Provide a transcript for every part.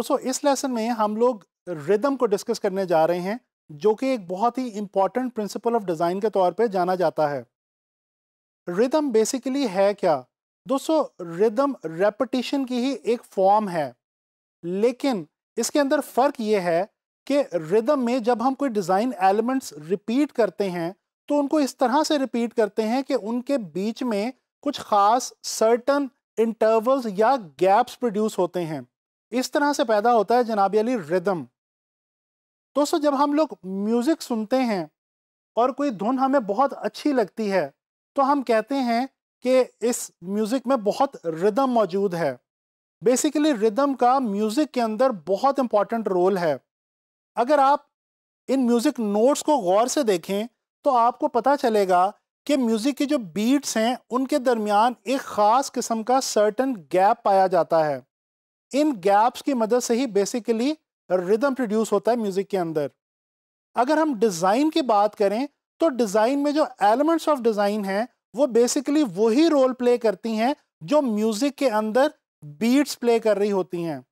दोस्तों इस लेसन में हम लोग रिदम को डिस्कस करने जा रहे हैं जो कि एक बहुत ही इंपॉर्टेंट प्रिंसिपल ऑफ डिज़ाइन के तौर पे जाना जाता है रिदम बेसिकली है क्या दोस्तों रिदम रेपटिशन की ही एक फॉर्म है लेकिन इसके अंदर फ़र्क ये है कि रिदम में जब हम कोई डिज़ाइन एलिमेंट्स रिपीट करते हैं तो उनको इस तरह से रिपीट करते हैं कि उनके बीच में कुछ ख़ास सर्टन इंटरवल्स या गैप्स प्रोड्यूस होते हैं इस तरह से पैदा होता है जनाब अली रिदम दोस्तों जब हम लोग म्यूज़िक सुनते हैं और कोई धुन हमें बहुत अच्छी लगती है तो हम कहते हैं कि इस म्यूज़िक में बहुत रिदम मौजूद है बेसिकली रिदम का म्यूज़िक के अंदर बहुत इम्पॉर्टेंट रोल है अगर आप इन म्यूज़िक नोट्स को गौर से देखें तो आपको पता चलेगा कि म्यूज़िक के जो बीट्स हैं उनके दरमियान एक ख़ास किस्म का सर्टन गैप पाया जाता है इन गैप्स की मदद से ही बेसिकली रिदम प्रोड्यूस होता है म्यूज़िक के अंदर अगर हम डिज़ाइन की बात करें तो डिज़ाइन में जो एलिमेंट्स ऑफ डिज़ाइन हैं वो बेसिकली वही रोल प्ले करती हैं जो म्यूज़िक के अंदर बीट्स प्ले कर रही होती हैं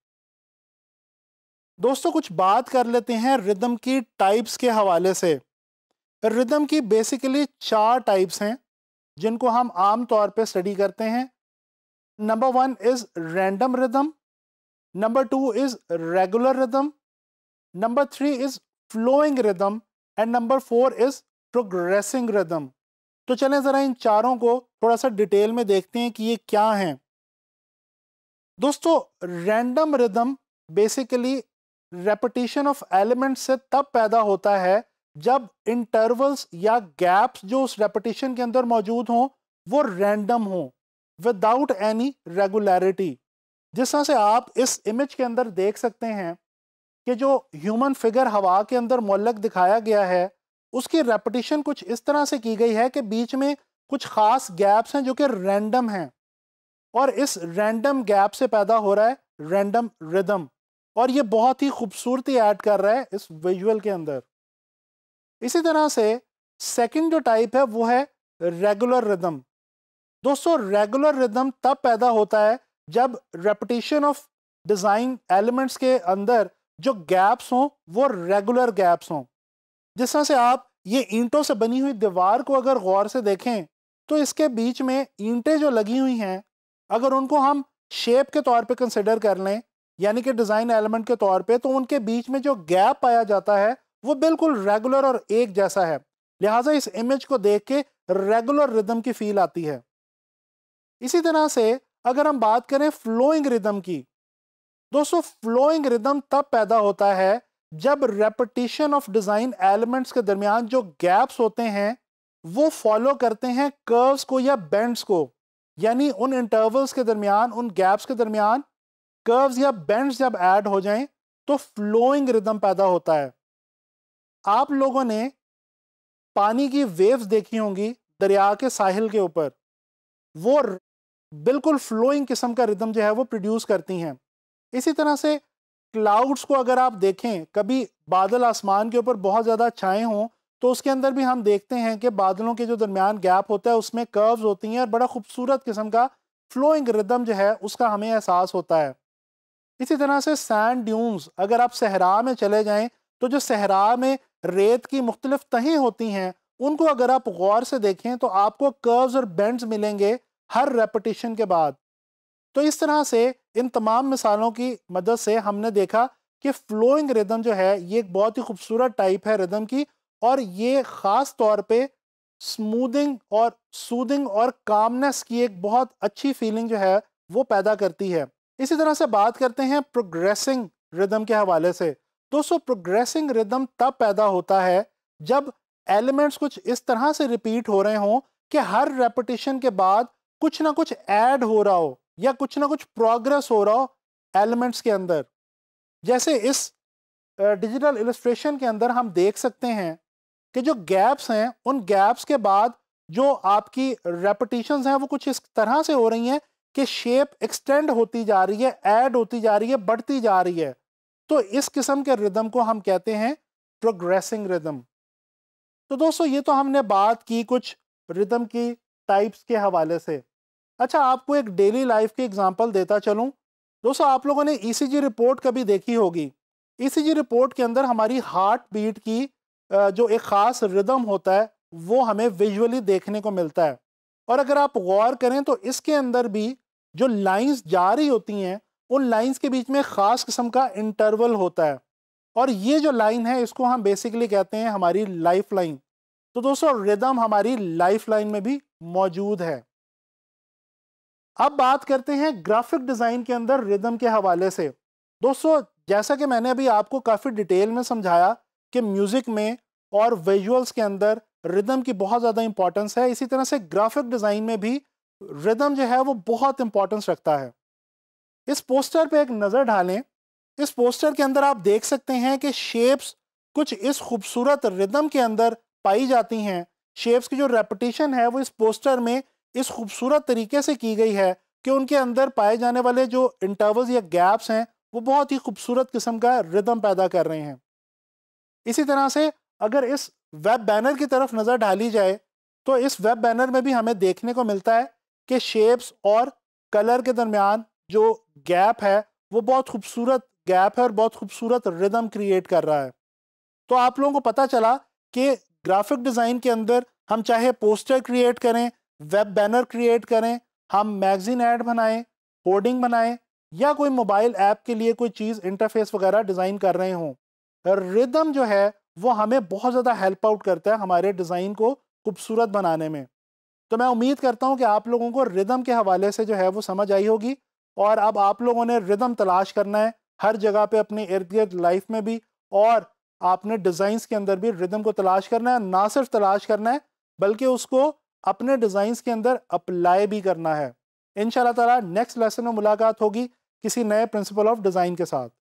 दोस्तों कुछ बात कर लेते हैं रिदम की टाइप्स के हवाले से रिदम की बेसिकली चार टाइप्स हैं जिनको हम आम तौर पे स्टडी करते हैं number one is random rhythm number two is regular rhythm number three is flowing rhythm and number four is progressing rhythm तो चलें ज़रा इन चारों को थोड़ा सा डिटेल में देखते हैं कि ये क्या हैं दोस्तों random rhythm basically repetition of element से तब पैदा होता है जब इंटरवल्स या गैप्स जो उस रेपिटेशन के अंदर मौजूद हों वो रैंडम हों विदाउट एनी रेगुलरिटी जिस तरह से आप इस इमेज के अंदर देख सकते हैं कि जो ह्यूमन फिगर हवा के अंदर मोलक दिखाया गया है उसकी रेपटिशन कुछ इस तरह से की गई है कि बीच में कुछ ख़ास गैप्स हैं जो कि रैंडम हैं और इस रैंडम गैप से पैदा हो रहा है रैंडम रिदम और ये बहुत ही खूबसूरती ऐड कर रहा है इस विजुअल के अंदर इसी तरह से सेकंड जो टाइप है वो है रेगुलर रिदम दोस्तों रेगुलर रिदम तब पैदा होता है जब रेपटेशन ऑफ डिज़ाइन एलिमेंट्स के अंदर जो गैप्स हों वो रेगुलर गैप्स हों जिस तरह से आप ये ईंटों से बनी हुई दीवार को अगर गौर से देखें तो इसके बीच में ईंटें जो लगी हुई हैं अगर उनको हम शेप के तौर पे कंसिडर कर लें यानी कि डिज़ाइन एलिमेंट के तौर पे तो उनके बीच में जो गैप पाया जाता है वो बिल्कुल रेगुलर और एक जैसा है लिहाजा इस इमेज को देख के रेगुलर रिदम की फील आती है इसी तरह से अगर हम बात करें फ्लोइंग रिदम की दोस्तों फ्लोइंग रिदम तब पैदा होता है जब रेपिटेशन ऑफ डिज़ाइन एलिमेंट्स के दरमियान जो गैप्स होते हैं वो फॉलो करते हैं कर्व्स को या बेंड्स को यानी उन इंटरवल्स के दरमियान उन गैप्स के दरमियान कर्व्स या बेंड्स जब ऐड हो जाएं तो फ्लोइंग रिदम पैदा होता है आप लोगों ने पानी की वेव्स देखी होंगी दरिया के साहिल के ऊपर वो बिल्कुल फ्लोइंग किस्म का रिदम जो है वो प्रोड्यूस करती हैं इसी तरह से क्लाउड्स को अगर आप देखें कभी बादल आसमान के ऊपर बहुत ज़्यादा छाए हों तो उसके अंदर भी हम देखते हैं कि बादलों के जो दरमियान गैप होता है उसमें कर्व्स होती हैं और बड़ा खूबसूरत किस्म का फ्लोइंग रिदम जो है उसका हमें एहसास होता है इसी तरह से सैंड ड्यून्स अगर आप सहरा में चले जाएँ तो जो सहरा में रेत की मुख्तलिफ तहें होती हैं उनको अगर आप गौर से देखें तो आपको कर्व्स और बेंड्स मिलेंगे हर रेपटिशन के बाद तो इस तरह से इन तमाम मिसालों की मदद से हमने देखा कि फ्लोइंग रिदम जो है ये एक बहुत ही खूबसूरत टाइप है रिदम की और ये ख़ास तौर पे स्मूदिंग और सूदिंग और कामनेस की एक बहुत अच्छी फीलिंग जो है वो पैदा करती है इसी तरह से बात करते हैं प्रोग्रेसिंग रिदम के हवाले से दोस्तों प्रोग्रेसिंग रिदम तब पैदा होता है जब एलिमेंट्स कुछ इस तरह से रिपीट हो रहे हों कि हर रेपटिशन के बाद कुछ ना कुछ ऐड हो रहा हो या कुछ ना कुछ प्रोग्रेस हो रहा हो एलिमेंट्स के अंदर जैसे इस डिजिटल uh, इलस्ट्रेशन के अंदर हम देख सकते हैं कि जो गैप्स हैं उन गैप्स के बाद जो आपकी रेपटिशन हैं वो कुछ इस तरह से हो रही हैं कि शेप एक्सटेंड होती जा रही है ऐड होती जा रही है बढ़ती जा रही है तो इस किस्म के रिदम को हम कहते हैं प्रोग्रेसिंग रिदम तो दोस्तों ये तो हमने बात की कुछ रिदम की टाइप्स के हवाले से अच्छा आपको एक डेली लाइफ की एग्जांपल देता चलूं दोस्तों आप लोगों ने ईसीजी e रिपोर्ट कभी देखी होगी ईसीजी e रिपोर्ट के अंदर हमारी हार्ट बीट की जो एक ख़ास रिदम होता है वो हमें विजुअली देखने को मिलता है और अगर आप गौर करें तो इसके अंदर भी जो लाइंस जा रही होती हैं उन लाइंस के बीच में ख़ास किस्म का इंटरवल होता है और ये जो लाइन है इसको हम बेसिकली कहते हैं हमारी लाइफ लाइन तो दोस्तों रिदम हमारी लाइफ लाइन में भी मौजूद है अब बात करते हैं ग्राफिक डिज़ाइन के अंदर रिदम के हवाले से दोस्तों जैसा कि मैंने अभी आपको काफ़ी डिटेल में समझाया कि म्यूज़िक में और विजुअल्स के अंदर रिदम की बहुत ज़्यादा इंपॉर्टेंस है इसी तरह से ग्राफिक डिज़ाइन में भी रिदम जो है वो बहुत इंपॉर्टेंस रखता है इस पोस्टर पे एक नज़र डालें इस पोस्टर के अंदर आप देख सकते हैं कि शेप्स कुछ इस खूबसूरत रिदम के अंदर पाई जाती हैं शेप्स की जो रेपिटेशन है वो इस पोस्टर में इस खूबसूरत तरीके से की गई है कि उनके अंदर पाए जाने वाले जो इंटरवल्स या गैप्स हैं वो बहुत ही खूबसूरत किस्म का रिदम पैदा कर रहे हैं इसी तरह से अगर इस वेब बैनर की तरफ नज़र डाली जाए तो इस वेब बैनर में भी हमें देखने को मिलता है कि शेप्स और कलर के दरमियान जो गैप है वो बहुत खूबसूरत गैप है और बहुत खूबसूरत रिदम क्रिएट कर रहा है तो आप लोगों को पता चला कि ग्राफिक डिज़ाइन के अंदर हम चाहे पोस्टर क्रिएट करें वेब बैनर क्रिएट करें हम मैगजीन ऐड बनाएं होर्डिंग बनाएं या कोई मोबाइल ऐप के लिए कोई चीज़ इंटरफेस वगैरह डिज़ाइन कर रहे हों रिदम जो है वो हमें बहुत ज़्यादा हेल्प आउट करता है हमारे डिज़ाइन को खूबसूरत बनाने में तो मैं उम्मीद करता हूँ कि आप लोगों को रिदम के हवाले से जो है वो समझ आई होगी और अब आप लोगों ने रिदम तलाश करना है हर जगह पे अपने इर्द गिर्द लाइफ में भी और आपने डिज़ाइंस के अंदर भी रिदम को तलाश करना है ना सिर्फ तलाश करना है बल्कि उसको अपने डिज़ाइंस के अंदर अप्लाई भी करना है इन ताला नेक्स्ट लेसन में मुलाकात होगी किसी नए प्रिंसिपल ऑफ डिज़ाइन के साथ